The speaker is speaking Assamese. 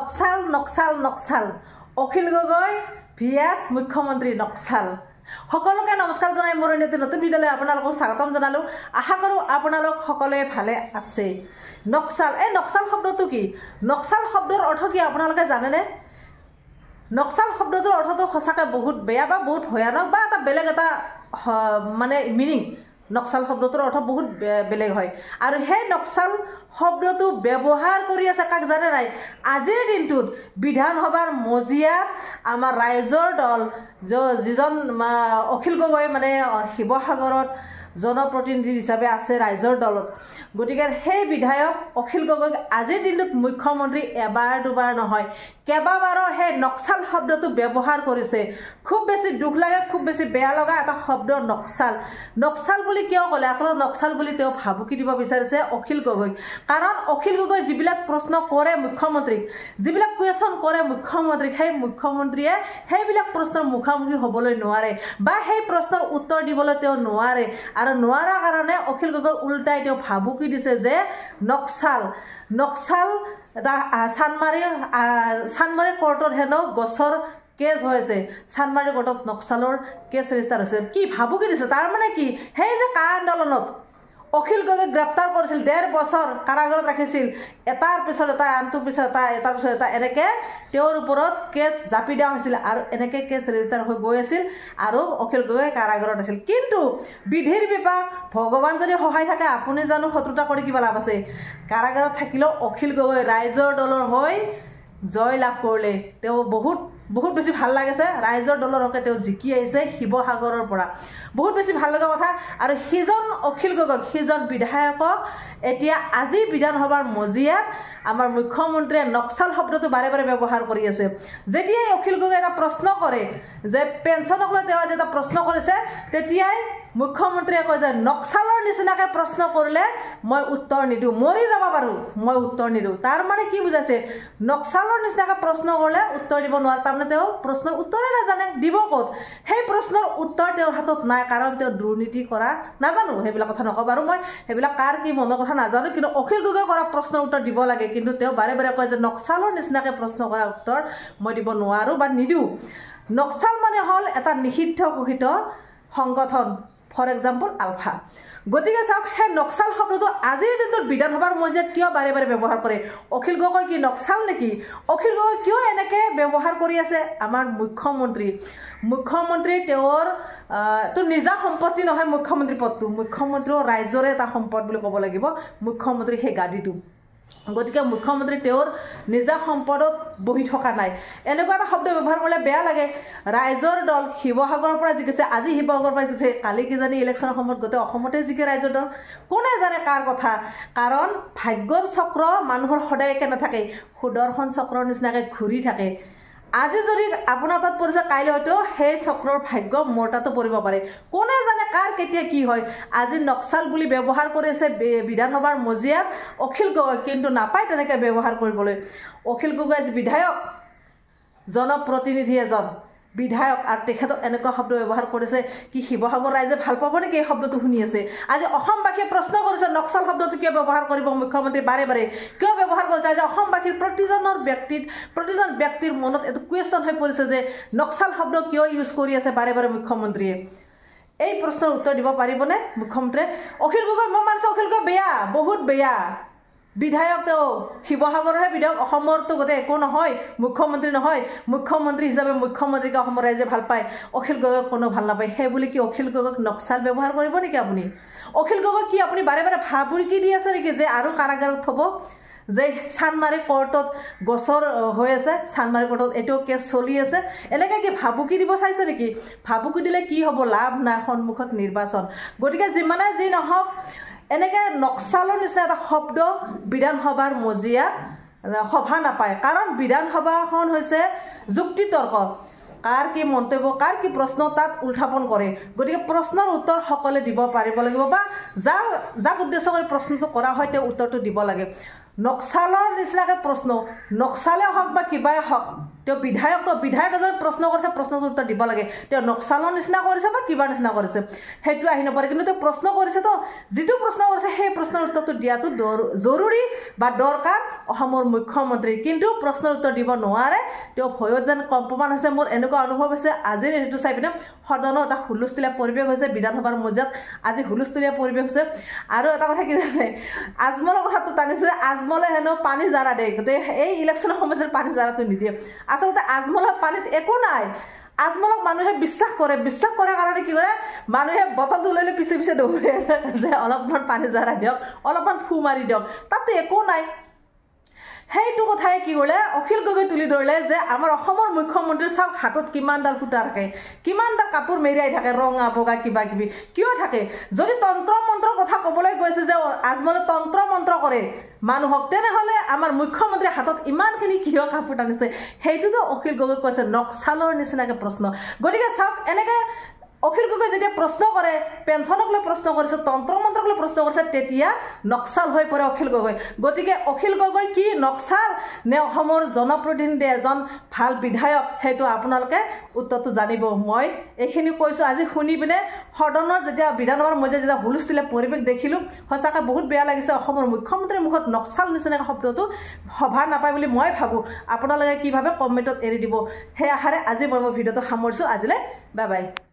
নক্সাল নক্সাল নক্সাল অখিল গগৈ ভিয়াছ মুখ্যমন্ত্ৰী নক্সাল সকলোকে নমস্কাৰ জনাই মোৰ অন্য নতুন ভিডিঅ'লৈ আপোনালোকক স্বাগতম জনালোঁ আশা কৰোঁ আপোনালোক সকলোৱে ভালে আছে নক্সাল এই নক্সাল শব্দটো কি নক্সাল শব্দৰ অৰ্থ কি আপোনালোকে জানেনে নক্সাল শব্দটোৰ অৰ্থটো সঁচাকৈ বহুত বেয়া বা বহুত ভয়ানক বা এটা বেলেগ এটা মানে মিনিং নক্সাল শব্দটোৰ অৰ্থ বহুত বেলেগ হয় আৰু সেই নক্সাল শব্দটো ব্যৱহাৰ কৰি আছে কাক জানে নাই আজিৰ দিনটোত বিধানসভাৰ মজিয়াত আমাৰ ৰাইজৰ দল যিজন অখিল গগৈ মানে শিৱসাগৰত জনপ্ৰতিনিধি হিচাপে আছে ৰাইজৰ দলত গতিকে সেই বিধায়ক অখিল গগৈক আজিৰ দিনটোত মুখ্যমন্ত্ৰী এবাৰ দুবাৰ নহয় কেইবাবাৰো সেই নক্সাল শব্দটো ব্যৱহাৰ কৰিছে খুব বেছি দুখ লাগে খুব বেছি বেয়া লগা এটা শব্দ নক্সাল নক্সাল বুলি কিয় ক'লে আচলতে নক্সাল বুলি তেওঁ ভাবুকি দিব বিচাৰিছে অখিল গগৈক কাৰণ অখিল গগৈ যিবিলাক প্ৰশ্ন কৰে মুখ্যমন্ত্ৰীক যিবিলাক কুৱেশ্যন কৰে মুখ্যমন্ত্ৰীক সেই মুখ্যমন্ত্ৰীয়ে সেইবিলাক প্ৰশ্নৰ মুখামুখি হ'বলৈ নোৱাৰে বা সেই প্ৰশ্নৰ উত্তৰ দিবলৈ তেওঁ নোৱাৰে আৰু নোৱাৰা কাৰণে অখিল গগৈ উল্টাই তেওঁ ভাবুকি দিছে যে নক্সাল নক্সাল এটা চানমাৰি চানমাৰি কৰ্টত হেনো গছৰ কেছ হৈ আছে চানমাৰি কৰ্টত নক্সালৰ কেছ ৰেজিষ্টাৰ হৈছে কি ভাবুকি দিছে তাৰমানে কি সেই যে কা আন্দোলনত অখিল গগৈ গ্ৰেপ্তাৰ কৰিছিল ডেৰ বছৰ কাৰাগাৰত ৰাখিছিল এটাৰ পিছত এটা আনটোৰ পিছত এটা এটাৰ পিছত এটা এনেকৈ তেওঁৰ ওপৰত কেছ জাপি দিয়া হৈছিল আৰু এনেকৈ কেছ ৰেজিষ্টাৰ হৈ গৈ আছিল আৰু অখিল গগৈ কাৰাগাৰত আছিল কিন্তু বিধিৰ বিপাক ভগৱান যদি সহায় থাকে আপুনি জানো শত্ৰুতা কৰি কিবা লাভ আছে কাৰাগাৰত থাকিলেও অখিল গগৈ ৰাইজৰ দলৰ হৈ জয় লাভ কৰিলে তেওঁ বহুত বহুত বেছি ভাল লাগিছে ৰাইজৰ দলৰ হকে তেওঁ জিকি আহিছে শিৱসাগৰৰ পৰা বহুত বেছি ভাল লগা কথা আৰু সিজন অখিল গগৈক সিজন বিধায়কক এতিয়া আজি বিধানসভাৰ মজিয়াত আমাৰ মুখ্যমন্ত্ৰীয়ে নক্সাল শব্দটো বাৰে বাৰে ব্যৱহাৰ কৰি আছে যেতিয়াই অখিল গগৈ এটা প্ৰশ্ন কৰে যে পেঞ্চনক লৈ তেওঁ আজি এটা প্ৰশ্ন কৰিছে তেতিয়াই মুখ্যমন্ত্ৰীয়ে কয় যে নক্সালৰ নিচিনাকে প্ৰশ্ন কৰিলে মই উত্তৰ নিদিওঁ মৰি যাব পাৰোঁ মই উত্তৰ নিদিওঁ তাৰমানে কি বুজাইছে নক্সালৰ নিচিনাকে প্ৰশ্ন কৰিলে উত্তৰ দিব নোৱাৰে তাৰমানে তেওঁ প্ৰশ্নৰ উত্তৰে নাজানে দিব ক'ত সেই প্ৰশ্নৰ উত্তৰ তেওঁৰ হাতত নাই কাৰণ তেওঁ দুৰ্নীতি কৰা নাজানো সেইবিলাক কথা নকওঁ বাৰু মই সেইবিলাক কাৰ কি মনৰ কথা নাজানো কিন্তু অখিল গগৈ কৰা প্ৰশ্নৰ উত্তৰ দিব লাগে কিন্তু তেওঁ বাৰে বাৰে কয় যে নক্সালৰ নিচিনাকে প্ৰশ্ন কৰা উত্তৰ মই দিব নোৱাৰোঁ বা নিদিওঁ নক্সাল মানে হ'ল এটা নিষিদ্ধ ঘোষিত সংগঠন ফৰ এক্সাম্পল আলফা গতিকে চাওক সেই নক্সাল শব্দটো আজিৰ দিনটোত বিধানসভাৰ মজিয়াত কিয় বাৰে বাৰে ব্যৱহাৰ কৰে অখিল গগৈ কি নক্সাল নেকি অখিল গগৈ কিয় এনেকৈ ব্যৱহাৰ কৰি আছে আমাৰ মুখ্যমন্ত্ৰী মুখ্যমন্ত্ৰী তেওঁৰ তো নিজা সম্পত্তি নহয় মুখ্যমন্ত্ৰী পদটো মুখ্যমন্ত্ৰীও ৰাইজৰে এটা সম্পদ বুলি ক'ব লাগিব মুখ্যমন্ত্ৰী সেই গাদীটো গতিকে মুখ্যমন্ত্ৰী তেওঁৰ নিজা সম্পদত বহি থকা নাই এনেকুৱা এটা শব্দ ব্যৱহাৰ কৰিলে বেয়া লাগে ৰাইজৰ দল শিৱসাগৰৰ পৰা জিকিছে আজি শিৱসাগৰৰ পৰা জিকিছে কালি কিজানি ইলেকশ্যনৰ সময়ত গোটেই অসমতে জিকে ৰাইজৰ দল কোনে জানে কাৰ কথা কাৰণ ভাগ্যৰ চক্ৰ মানুহৰ সদায় একে নাথাকে সুদৰ্শন চক্ৰৰ নিচিনাকৈ ঘূৰি থাকে আজি যদি আপোনাৰ তাত পৰিছে কাইলৈ হয়তো সেই চক্ৰৰ ভাগ্য মোৰ তাতো পৰিব পাৰে কোনে জানে কাৰ কেতিয়া কি হয় আজি নক্সাল বুলি ব্যৱহাৰ কৰি আছে বিধানসভাৰ মজিয়াত অখিল গগৈ কিন্তু নাপায় তেনেকৈ ব্যৱহাৰ কৰিবলৈ অখিল গগৈ আজি বিধায়ক জনপ্ৰতিনিধি এজন বিধায়ক আৰু তেখেতক এনেকুৱা শব্দ ব্যৱহাৰ কৰিছে কি শিৱসাগৰ ৰাইজে ভাল পাব নেকি এই শব্দটো শুনি আছে আজি অসমবাসীয়ে প্ৰশ্ন কৰিছে নক্সাল শব্দটো কিয় ব্যৱহাৰ কৰিব মুখ্যমন্ত্ৰী বাৰে বাৰে কিয় ব্যৱহাৰ কৰিছে আজি অসমবাসীৰ প্ৰতিজনৰ ব্যক্তিত প্ৰতিজন ব্যক্তিৰ মনত এইটো কুৱেশ্যন হৈ পৰিছে যে নক্সাল শব্দ কিয় ইউজ কৰি আছে বাৰে বাৰে মুখ্যমন্ত্ৰীয়ে এই প্ৰশ্নৰ উত্তৰ দিব পাৰিবনে মুখ্যমন্ত্ৰীয়ে অখিল গগৈ মই মানিছোঁ অখিল গগৈ বেয়া বহুত বেয়া বিধায়ক তেওঁ শিৱসাগৰৰহে বিধায়ক অসমৰতো গোটেই একো নহয় মুখ্যমন্ত্ৰী নহয় মুখ্যমন্ত্ৰী হিচাপে মুখ্যমন্ত্ৰীক অসমৰ ৰাইজে ভাল পায় অখিল গগৈক কোনো ভাল নাপায় সেই বুলি কি অখিল গগৈক নক্সাল ব্যৱহাৰ কৰিব নেকি আপুনি অখিল গগৈক কি আপুনি বাৰে বাৰে ভাবুৰি দি আছে নেকি যে আৰু কাৰাগাৰত থ'ব যে চানমাৰি কৰ্টত গছৰ হৈ আছে চানমাৰি কৰ্টত এইটো কেছ চলি আছে এনেকৈ কি ভাবুকি দিব চাইছে নেকি ভাবুকি দিলে কি হ'ব লাভ নাই সন্মুখত নিৰ্বাচন গতিকে যিমানে যি নহওক এনেকে নক্সালৰ নিচিনা এটা শব্দ বিধানসভাৰ মজিয়াত সভা নাপায় কাৰণ বিধানসভাখন হৈছে যুক্তিতৰ্ক কাৰ কি মন্তব্য কাৰ কি প্ৰশ্ন তাত উত্থাপন কৰে গতিকে প্ৰশ্নৰ উত্তৰ সকলোৱে দিব পাৰিব লাগিব বা যাক যাক উদ্দেশ্য কৰি প্ৰশ্নটো কৰা হয় তেওঁ উত্তৰটো দিব লাগে নক্সালৰ নিচিনাকৈ প্ৰশ্ন নক্সালেই হওক বা কিবাই হওক তেওঁ বিধায়ক তেওঁ বিধায়ক এজন প্ৰশ্ন কৰিছে প্ৰশ্নটো উত্তৰ দিব লাগে তেওঁ নক্সালৰ নিচিনা কৰিছে বা কিবা নিচিনা কৰিছে সেইটো আহি নপৰে কিন্তু তেওঁ প্ৰশ্ন কৰিছে তো যিটো প্ৰশ্ন কৰিছে সেই প্ৰশ্নৰ উত্তৰটো দিয়াটো জৰুৰী বা দৰকাৰ অসমৰ মুখ্যমন্ত্ৰী কিন্তু প্ৰশ্নৰ উত্তৰ দিব নোৱাৰে তেওঁ ভয়ত যেন কম্পমান হৈছে মোৰ এনেকুৱা অনুভৱ হৈছে আজিৰ হেৰিটো চাই পিনে সদনৰ এটা হুলস্থুলীয়া পৰিৱেশ হৈছে বিধানসভাৰ মজিয়াত আজি হুলস্থুলীয়া পৰিৱেশ হৈছে আৰু এটা কথা কি জানে আজমলৰ কথাটো টানিছে আজমলে হেনো পানী জাৰা দিয়ে গোটেই এই ইলেকশ্যনৰ সময়ত পানী জাৰাটো নিদিয়ে আচলতে আজমলৰ পানীত একো নাই আজমলক মানুহে বিশ্বাস কৰে বিশ্বাস কৰাৰ কাৰণে কি কৰে মানুহে বটল দোলালে পিছে পিছে দৌৰে যে অলপমান পানী জাৰা দিয়ক অলপমান ফু মাৰি দিয়ক তাততো একো নাই সেইটো কথাই কি ক'লে অখিল গগৈ তুলি ধৰিলে যে আমাৰ অসমৰ মুখ্যমন্ত্ৰী চাওক হাতত কিমানডাল সূতা থাকে কিমানডাল কাপোৰ মেৰিয়াই থাকে ৰঙা বগা কিবা কিবি কিয় থাকে যদি তন্ত্ৰ মন্ত্ৰৰ কথা ক'বলৈ গৈছে যে আজমলে তন্ত্ৰ মন্ত্ৰ কৰে মানুহক তেনেহ'লে আমাৰ মুখ্যমন্ত্ৰীৰ হাতত ইমানখিনি কিয় কাপোৰ টানিছে সেইটোতো অখিল গগৈ কৈছে নক্সালৰ নিচিনাকৈ প্ৰশ্ন গতিকে চাওক এনেকৈ অখিল গগৈ যেতিয়া প্ৰশ্ন কৰে পেঞ্চনক লৈ প্ৰশ্ন কৰিছে তন্ত্ৰ মন্ত্ৰক লৈ প্ৰশ্ন কৰিছে তেতিয়া নক্সাল হৈ পৰে অখিল গগৈ গতিকে অখিল গগৈ কি নক্সাল নে অসমৰ জনপ্ৰতিনিধি এজন ভাল বিধায়ক সেইটো আপোনালোকে উত্তৰটো জানিব মই এইখিনি কৈছোঁ আজি শুনি পিনে সদনৰ যেতিয়া বিধানসভাৰ মজিয়া যেতিয়া হুলস্থুলীয়া পৰিৱেশ দেখিলোঁ সঁচাকৈ বহুত বেয়া লাগিছে অসমৰ মুখ্যমন্ত্ৰীৰ মুখত নক্সাল নিচিনাকৈ শব্দটো সভা নাপায় বুলি মই ভাবোঁ আপোনালোকে কি ভাবে কমেণ্টত এৰি দিব সেই আশাৰে আজি মই মই ভিডিঅ'টো সামৰিছোঁ আজিলৈ বাই বাই